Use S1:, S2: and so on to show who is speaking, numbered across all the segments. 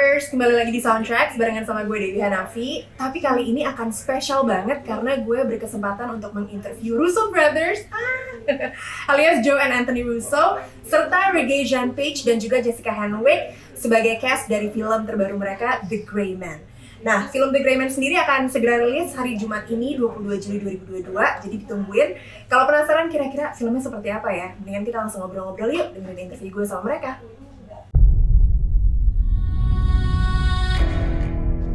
S1: Soundtrackers, kembali lagi di Soundtracks barengan sama gue Dewi Hanafi Tapi kali ini akan spesial banget karena gue berkesempatan untuk menginterview Russo Brothers ah, Alias Joe and Anthony Russo Serta Reggae Jean Page dan juga Jessica Henwick Sebagai cast dari film terbaru mereka The Grey Man Nah, film The Grey Man sendiri akan segera rilis hari Jumat ini 22 Juli 2022 Jadi ditungguin Kalau penasaran kira-kira filmnya seperti apa ya Mendingan kita langsung ngobrol-ngobrol yuk dengan interview gue sama mereka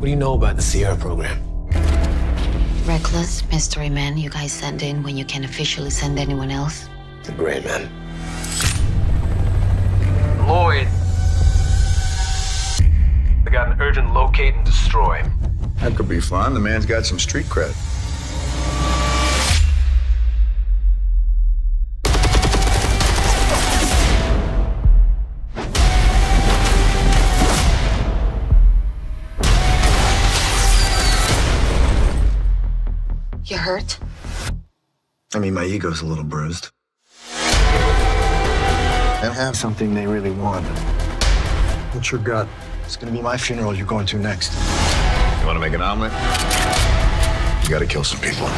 S2: What do you know about the Sierra program?
S3: Reckless mystery man you guys send in when you can officially send anyone else?
S4: The gray man.
S2: Lloyd. I got an urgent locate and destroy.
S4: That could be fun. The man's got some street cred.
S1: hurt?
S2: I mean, my ego's a little bruised. I have something they really want. What's
S1: your gut? It's gonna be my funeral you're going to next.
S2: You wanna make an omelet? You gotta kill some people.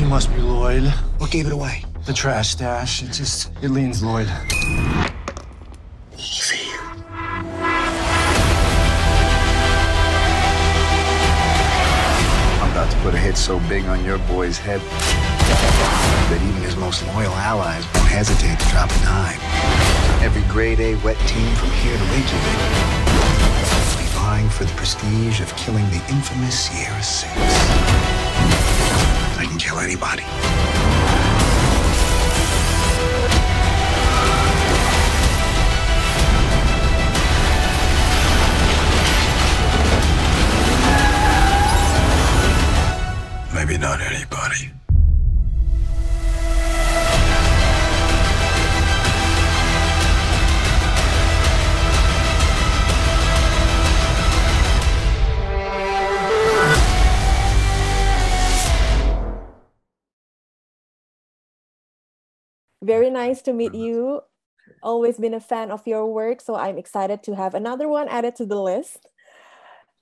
S2: You must be Lloyd. What gave it away? The trash stash. It just, it leans Lloyd. Put a hit so big on your boy's head that even his most loyal allies won't hesitate to drop a dime. Every grade A wet team from here to Reykjavik will be vying for the prestige of killing the infamous Sierra Six. I can kill anybody.
S1: Very nice to meet you. Always been a fan of your work, so I'm excited to have another one added to the list.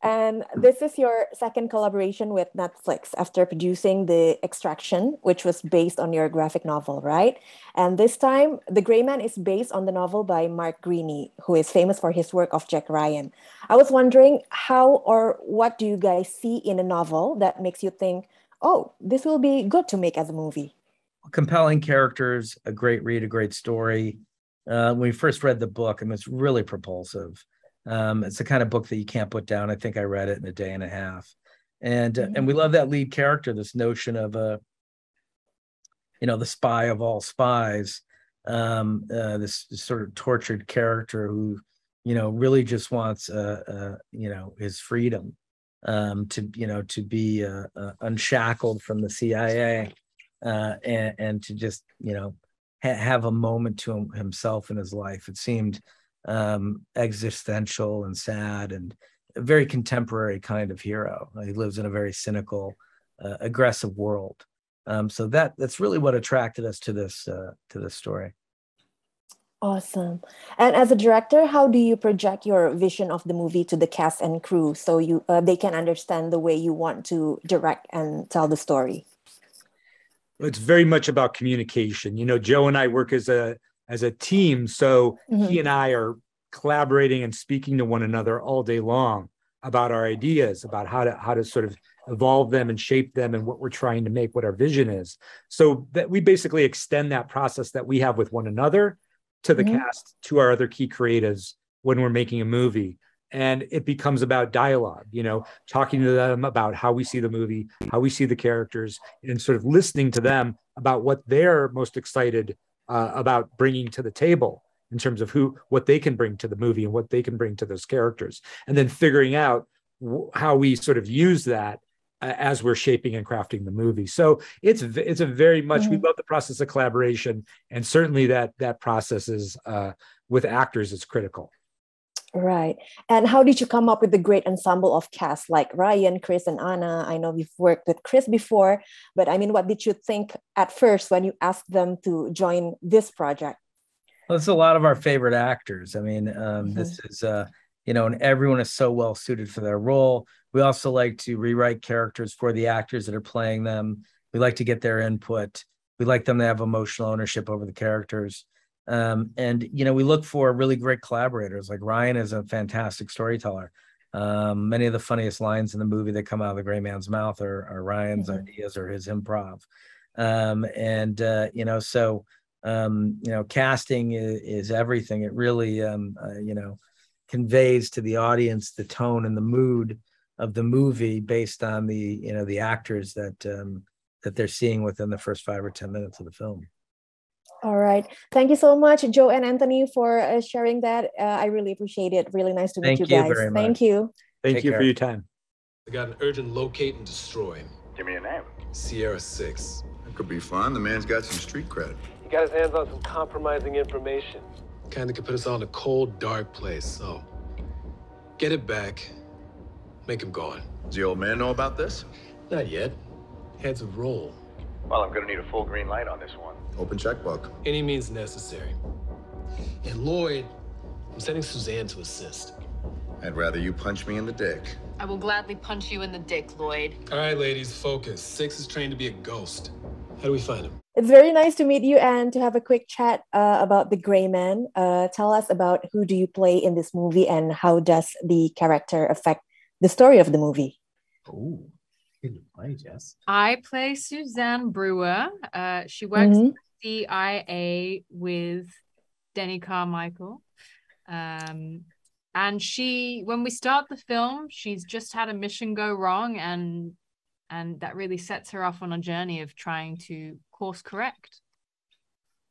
S1: And this is your second collaboration with Netflix after producing The Extraction, which was based on your graphic novel, right? And this time, The Gray Man is based on the novel by Mark Greaney, who is famous for his work of Jack Ryan. I was wondering how or what do you guys see in a novel that makes you think, oh, this will be good to make as a movie?
S3: compelling characters, a great read, a great story. Uh, when we first read the book, I mean, it's really propulsive. Um, it's the kind of book that you can't put down. I think I read it in a day and a half, and uh, and we love that lead character. This notion of a, uh, you know, the spy of all spies. Um, uh, this sort of tortured character who, you know, really just wants, uh, uh you know, his freedom um, to, you know, to be unshackled from the CIA uh, and, and to just you know ha- have a moment to him, himself in his life. It seemed um, existential and sad and a very contemporary kind of hero. He lives in a very cynical, uh, aggressive world. Um, so that that's really what attracted us to this uh, to this story.
S1: Awesome. And as a director, how do you project your vision of the movie to the cast and crew so you uh, they can understand the way you want to direct and tell the story?
S3: it's very much about communication. You know, Joe and I work as a as a team, so mm-hmm. he and I are collaborating and speaking to one another all day long about our ideas, about how to how to sort of evolve them and shape them and what we're trying to make, what our vision is. So that we basically extend that process that we have with one another to the mm-hmm. cast, to our other key creatives when we're making a movie and it becomes about dialogue you know talking to them about how we see the movie how we see the characters and sort of listening to them about what they're most excited uh, about bringing to the table in terms of who what they can bring to the movie and what they can bring to those characters and then figuring out w- how we sort of use that uh, as we're shaping and crafting the movie so it's it's a very much mm-hmm. we love the process of collaboration and certainly that that process is uh, with actors is critical
S1: Right. And how did you come up with the great ensemble of cast like Ryan, Chris, and Anna? I know we've worked with Chris before, but I mean, what did you think at first when you asked them to join this project?
S3: Well, it's a lot of our favorite actors. I mean, um, mm-hmm. this is, uh, you know, and everyone is so well suited for their role. We also like to rewrite characters for the actors that are playing them. We like to get their input. We like them to have emotional ownership over the characters. Um, and you know, we look for really great collaborators. Like Ryan is a fantastic storyteller. Um, many of the funniest lines in the movie that come out of the gray man's mouth are, are Ryan's mm-hmm. ideas or his improv. Um, and uh, you know, so um, you know, casting is, is everything. It really um, uh, you know conveys to the audience the tone and the mood of the movie based on the you know the actors that um, that they're seeing within the first five or ten minutes of the film.
S1: All right. Thank you so much, Joe and Anthony, for uh, sharing that. Uh, I really appreciate it. Really nice to meet you, you guys. Thank you.
S3: Thank Take you care. for your time.
S2: I got an urgent locate and destroy. Give me a name. Sierra 6. That could be fun. The man's got some street cred. He got his hands on some compromising information. Kinda could put us all in a cold, dark place, so. Get it back. Make him gone. Does the old man know about this? Not yet. Heads of roll. Well, I'm gonna need a full green light on this one. Open checkbook. Any means necessary. And Lloyd, I'm sending Suzanne to assist. I'd rather you punch me in the dick.
S4: I will gladly punch you in the dick, Lloyd.
S2: All right, ladies, focus. Six is trained to be a ghost. How do we find him?
S1: It's very nice to meet you and to have a quick chat uh, about the Gray Man. Uh, tell us about who do you play in this movie and how does the character affect the story of the movie? Ooh play, Jess.
S4: I play Suzanne Brewer. Uh, she works mm-hmm. CIA with Denny Carmichael. Um, and she, when we start the film, she's just had a mission go wrong, and and that really sets her off on a journey of trying to course correct.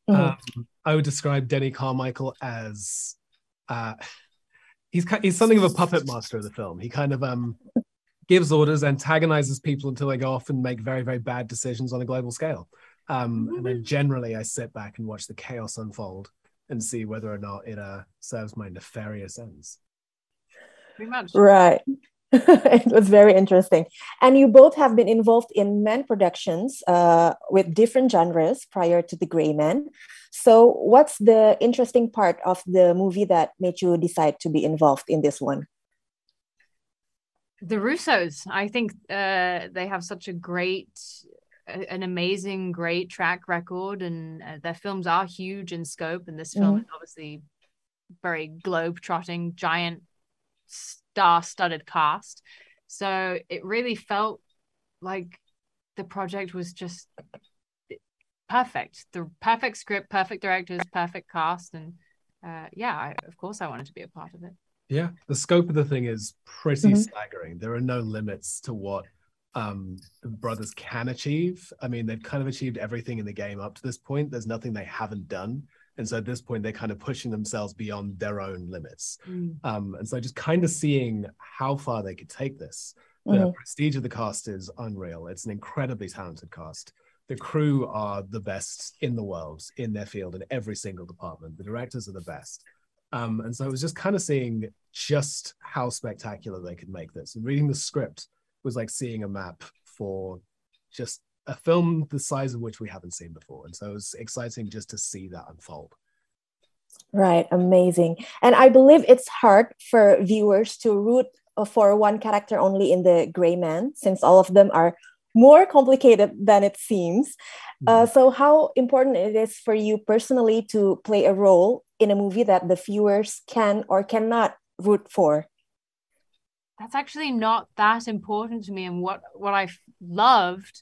S3: Mm-hmm.
S2: Um, I would describe Denny Carmichael as uh, he's he's something of a puppet master of the film. He kind of um gives orders, antagonizes people until they go off and make very, very bad decisions on a global scale. Um, and then mm-hmm. generally, I sit back and watch the chaos unfold and see whether or not it uh, serves my nefarious ends. Right.
S1: it was very interesting. And you both have been involved in men productions uh, with different genres prior to The Gray Man. So, what's the interesting part of the movie that made you decide to be involved in this one?
S4: the Russos. I think uh, they have such a great, an amazing, great track record, and uh, their films are huge in scope. And this film mm-hmm. is obviously very globe trotting, giant, star studded cast. So it really felt like the project was just perfect the perfect script perfect directors perfect cast and uh, yeah I, of course i wanted to be a part of it
S2: yeah, the scope of the thing is pretty mm-hmm. staggering. There are no limits to what um, brothers can achieve. I mean, they've kind of achieved everything in the game up to this point. There's nothing they haven't done. And so at this point, they're kind of pushing themselves beyond their own limits. Mm. Um, and so just kind of seeing how far they could take this. The mm-hmm. prestige of the cast is unreal. It's an incredibly talented cast. The crew are the best in the world in their field in every single department. The directors are the best. Um, and so I was just kind of seeing just how spectacular they could make this. And reading the script was like seeing a map for just a film the size of which we haven't seen before. And so it was exciting just to see that unfold.
S1: Right, amazing. And I believe it's hard for viewers to root for one character only in The Gray Man, since all of them are more complicated than it seems. Uh, mm-hmm. so, how important it is for you personally to play a role in a movie that the viewers can or cannot root for
S4: that's actually not that important to me and what what i loved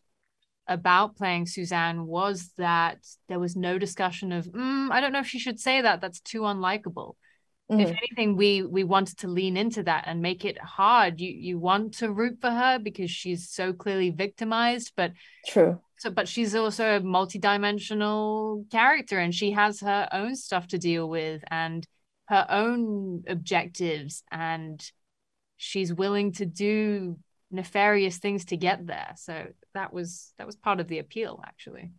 S4: about playing suzanne was that there was no discussion of mm, i don't know if she should say that that's too unlikable mm. if anything we we wanted to lean into that and make it hard you you want to root for her because she's so clearly victimized but true so but she's also a multi-dimensional character and she has her own stuff to deal with and her own objectives and she's willing to do nefarious things to get there so that was that was part of the appeal actually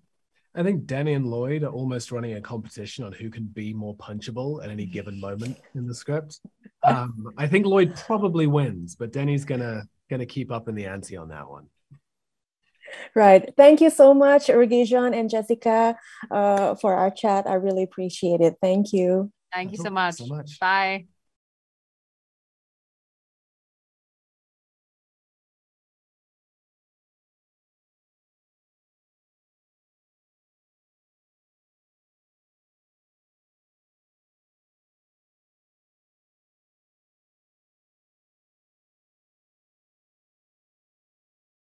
S2: i think danny and lloyd are almost running a competition on who can be more punchable at any given moment in the script um, i think lloyd probably wins but danny's gonna gonna keep up in the ante on that one
S1: Right. Thank you so much, Regijan and Jessica, uh, for our chat. I really appreciate it. Thank you. Thank you so
S3: much. so much. Bye.